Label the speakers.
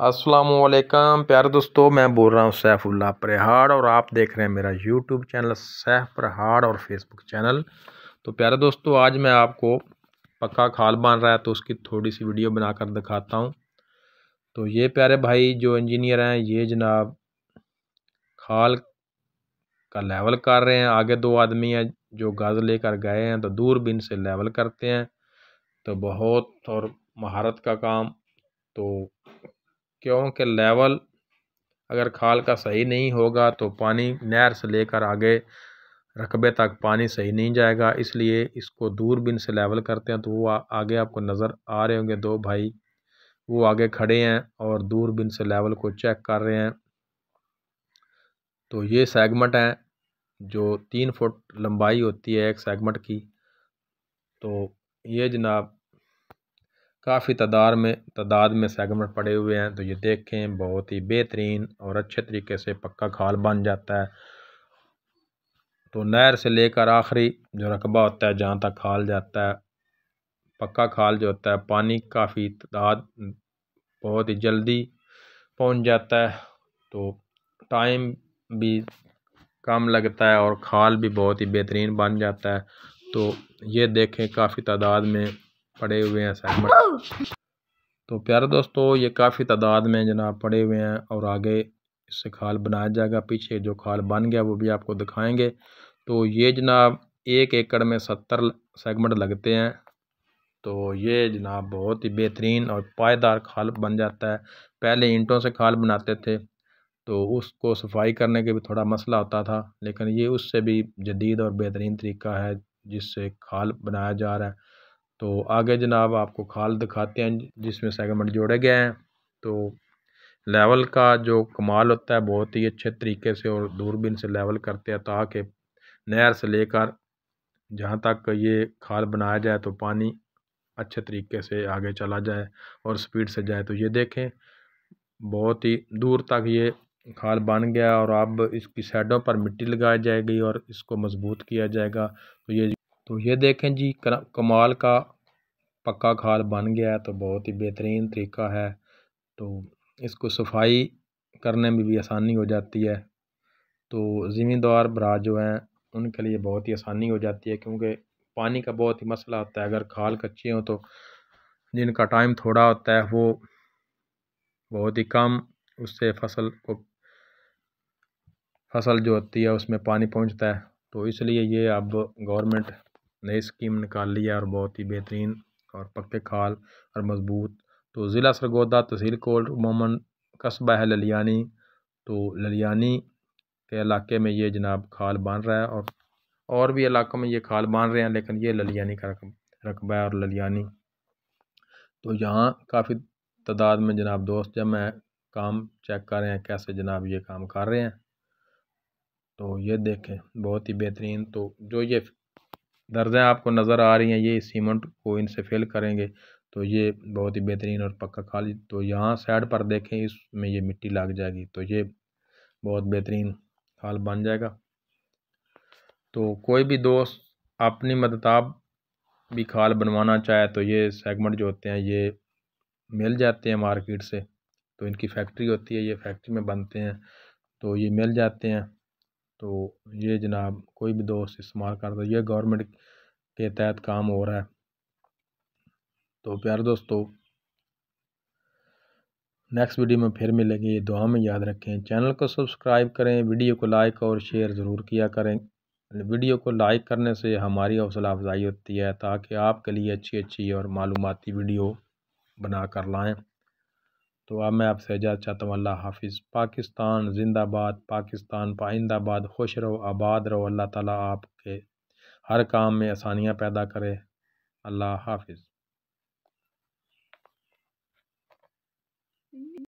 Speaker 1: वालेकुम प्यारे दोस्तों मैं बोल रहा हूँ सैफुल्ला प्रहाड़ और आप देख रहे हैं मेरा यूट्यूब चैनल सैफ प्रहाड़ और फेसबुक चैनल तो प्यारे दोस्तों आज मैं आपको पक्का खाल बन रहा है तो उसकी थोड़ी सी वीडियो बनाकर दिखाता हूँ तो ये प्यारे भाई जो इंजीनियर हैं ये जनाब खाल का लेवल कर रहे हैं आगे दो आदमी हैं जो गाज लेकर गए हैं तो दूरबीन से लेवल करते हैं तो बहुत और महारत का काम तो क्योंकि लेवल अगर खाल का सही नहीं होगा तो पानी नहर से लेकर आगे रकबे तक पानी सही नहीं जाएगा इसलिए इसको दूरबीन से लेवल करते हैं तो वो आगे आपको नज़र आ रहे होंगे दो भाई वो आगे खड़े हैं और दूरबीन से लेवल को चेक कर रहे हैं तो ये सेगमेंट हैं जो तीन फुट लंबाई होती है एक सेगमेंट की तो ये जनाब काफ़ी तादार में तादाद में सेगमेंट पड़े हुए हैं तो ये देखें बहुत ही बेहतरीन और अच्छे तरीके से पक्का खाल बन जाता है तो नहर से लेकर आखिरी जो रकबा होता है जहाँ तक खाल जाता है पक्का खाल जो होता है पानी काफ़ी तादाद बहुत ही जल्दी पहुँच जाता है तो टाइम भी कम लगता है और खाल भी बहुत ही बेहतरीन बन जाता है तो ये देखें काफ़ी तादाद में पड़े हुए हैं असाइनमेंट तो प्यारे दोस्तों ये काफ़ी तादाद में जनाब पड़े हुए हैं और आगे इससे खाल बनाया जाएगा पीछे जो खाल बन गया वो भी आपको दिखाएंगे तो ये जनाब एक एकड़ में सत्तर सेगमेंट लगते हैं तो ये जनाब बहुत ही बेहतरीन और पायदार खाल बन जाता है पहले ईंटों से खाल बनाते थे तो उसको सफाई करने के भी थोड़ा मसला होता था लेकिन ये उससे भी जदीद और बेहतरीन तरीका है जिससे खाल बनाया जा रहा है तो आगे जनाब आपको खाल दिखाते हैं जिसमें सेगमेंट जोड़े गए हैं तो लेवल का जो कमाल होता है बहुत ही अच्छे तरीके से और दूरबीन से लेवल करते हैं ताकि नहर से लेकर जहाँ तक ये खाल बनाया जाए तो पानी अच्छे तरीके से आगे चला जाए और स्पीड से जाए तो ये देखें बहुत ही दूर तक ये खाल बन गया और अब इसकी साइडों पर मिट्टी लगाई जाएगी और इसको मजबूत किया जाएगा तो ये तो ये देखें जी कमाल का पक्का खाल बन गया है तो बहुत ही बेहतरीन तरीका है तो इसको सफाई करने में भी आसानी हो जाती है तो ज़िम्मेदार बरा जो हैं उनके लिए बहुत ही आसानी हो जाती है क्योंकि पानी का बहुत ही मसला होता है अगर खाल कच्चे हों तो जिनका टाइम थोड़ा होता है वो बहुत ही कम उससे फसल को फसल जो होती है उसमें पानी पहुंचता है तो इसलिए ये अब गवर्नमेंट नई स्कीम निकाल ली है और बहुत ही बेहतरीन और पक्के खाल और मजबूत तो ज़िला सरगोदा तहसील कोट उमूमन कस्बा है ललियानी तो ललियानी के इलाके में ये जनाब खाल बांध रहा है और और भी इलाकों में ये खाल बांध रहे हैं लेकिन ये ललियानी का रकबा है और ललियानी तो यहाँ काफ़ी तादाद में जनाब दोस्त जब मैं काम चेक कर रहे हैं कैसे जनाब ये काम कर रहे हैं तो ये देखें बहुत ही बेहतरीन तो जो ये दर्जें आपको नज़र आ रही हैं ये सीमेंट को इनसे फिल करेंगे तो ये बहुत ही बेहतरीन और पक्का खाली तो यहाँ साइड पर देखें इसमें ये मिट्टी लग जाएगी तो ये बहुत बेहतरीन खाल बन जाएगा तो कोई भी दोस्त अपनी मदद आप भी खाल बनवाना चाहे तो ये सेगमेंट जो होते हैं ये मिल जाते हैं मार्केट से तो इनकी फैक्ट्री होती है ये फैक्ट्री में बनते हैं तो ये मिल जाते हैं तो ये जनाब कोई भी दोस्त इस्तेमाल करता है ये गवर्नमेंट के तहत काम हो रहा है तो प्यारे दोस्तों नेक्स्ट वीडियो में फिर मिलेंगे दुआ में याद रखें चैनल को सब्सक्राइब करें वीडियो को लाइक और शेयर ज़रूर किया करें वीडियो को लाइक करने से हमारी हौसला अफजाई होती है ताकि आपके लिए अच्छी अच्छी और मालूमती वीडियो बना कर लाएँ तो अब मैं आपसे इजाज़ चाहता हूँ अल्लाह हाफिज़ पाकिस्तान जिंदाबाद पाकिस्तान पाइंदाबाद खुश रहो आबाद रहो अल्लाह ताला आपके हर काम में आसानियाँ पैदा करे अल्लाह हाफिज़